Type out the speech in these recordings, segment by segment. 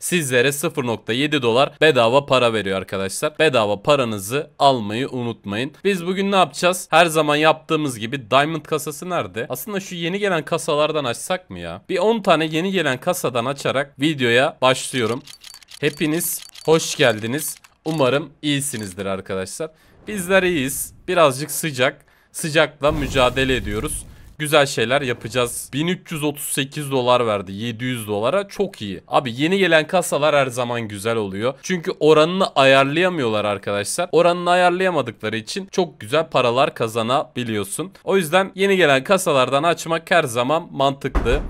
sizlere 0.7 dolar bedava para veriyor arkadaşlar. Bedava paranızı almayı unutmayın. Biz bugün ne yapacağız? Her zaman yaptığımız gibi diamond kasası nerede? Aslında şu yeni gelen kasalardan açsak mı ya? Bir 10 tane yeni gelen kasadan açarak videoya başlıyorum. Hepiniz hoş geldiniz. Umarım iyisinizdir arkadaşlar. Bizler iyiyiz. Birazcık sıcak. Sıcakla mücadele ediyoruz. Güzel şeyler yapacağız. 1338 dolar verdi 700 dolara. Çok iyi. Abi yeni gelen kasalar her zaman güzel oluyor. Çünkü oranını ayarlayamıyorlar arkadaşlar. Oranını ayarlayamadıkları için çok güzel paralar kazanabiliyorsun. O yüzden yeni gelen kasalardan açmak her zaman mantıklı.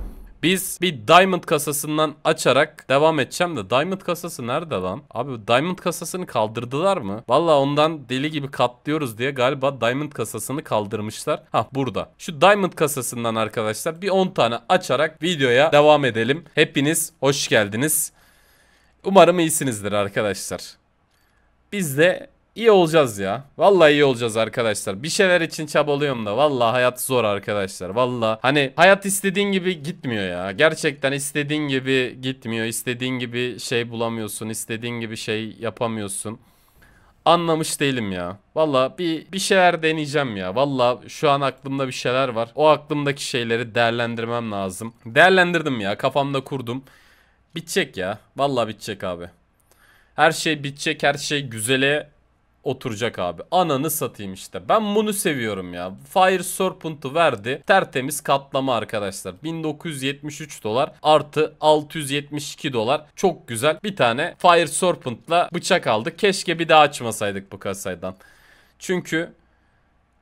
Biz bir diamond kasasından açarak devam edeceğim de diamond kasası nerede lan? Abi diamond kasasını kaldırdılar mı? Valla ondan deli gibi katlıyoruz diye galiba diamond kasasını kaldırmışlar. Ha burada. Şu diamond kasasından arkadaşlar bir 10 tane açarak videoya devam edelim. Hepiniz hoş geldiniz. Umarım iyisinizdir arkadaşlar. Biz de İyi olacağız ya. Vallahi iyi olacağız arkadaşlar. Bir şeyler için çabalıyorum da. Vallahi hayat zor arkadaşlar. Vallahi hani hayat istediğin gibi gitmiyor ya. Gerçekten istediğin gibi gitmiyor. İstediğin gibi şey bulamıyorsun. İstediğin gibi şey yapamıyorsun. Anlamış değilim ya. Valla bir, bir şeyler deneyeceğim ya. Valla şu an aklımda bir şeyler var. O aklımdaki şeyleri değerlendirmem lazım. Değerlendirdim ya. Kafamda kurdum. Bitecek ya. Valla bitecek abi. Her şey bitecek. Her şey güzele oturacak abi. Ananı satayım işte. Ben bunu seviyorum ya. Fire Serpent'ı verdi. Tertemiz katlama arkadaşlar. 1973 dolar artı 672 dolar. Çok güzel. Bir tane Fire Serpent'la bıçak aldık. Keşke bir daha açmasaydık bu kasaydan. Çünkü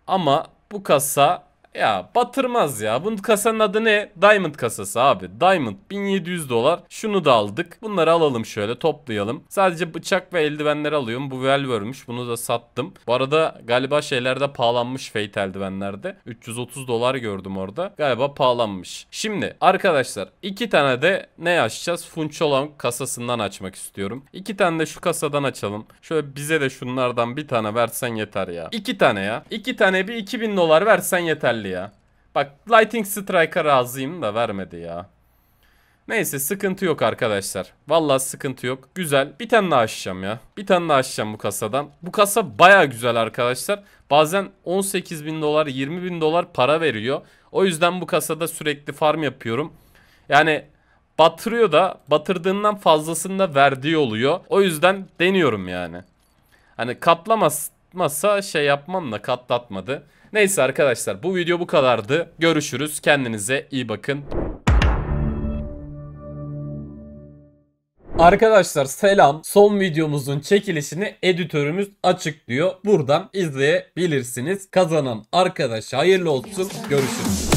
ama bu kasa ya batırmaz ya. Bunun kasanın adı ne? Diamond kasası abi. Diamond 1700 dolar. Şunu da aldık. Bunları alalım şöyle toplayalım. Sadece bıçak ve eldivenler alıyorum. Bu Velver'mış. Bunu da sattım. Bu arada galiba şeylerde pahalanmış Fate eldivenlerde. 330 dolar gördüm orada. Galiba pahalanmış. Şimdi arkadaşlar iki tane de ne açacağız? Funçolon kasasından açmak istiyorum. İki tane de şu kasadan açalım. Şöyle bize de şunlardan bir tane versen yeter ya. İki tane ya. İki tane bir 2000 dolar versen yeter yeterli ya. Bak Lightning Strike'a razıyım da vermedi ya. Neyse sıkıntı yok arkadaşlar. Vallahi sıkıntı yok. Güzel. Bir tane daha açacağım ya. Bir tane daha açacağım bu kasadan. Bu kasa baya güzel arkadaşlar. Bazen 18 bin dolar 20 bin dolar para veriyor. O yüzden bu kasada sürekli farm yapıyorum. Yani batırıyor da batırdığından fazlasını da verdiği oluyor. O yüzden deniyorum yani. Hani katlamazsa şey yapmam da katlatmadı. Neyse arkadaşlar bu video bu kadardı. Görüşürüz. Kendinize iyi bakın. Arkadaşlar selam. Son videomuzun çekilişini editörümüz açıklıyor. Buradan izleyebilirsiniz. Kazanan arkadaş hayırlı olsun. Görüşürüz.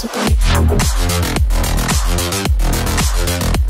Thank you.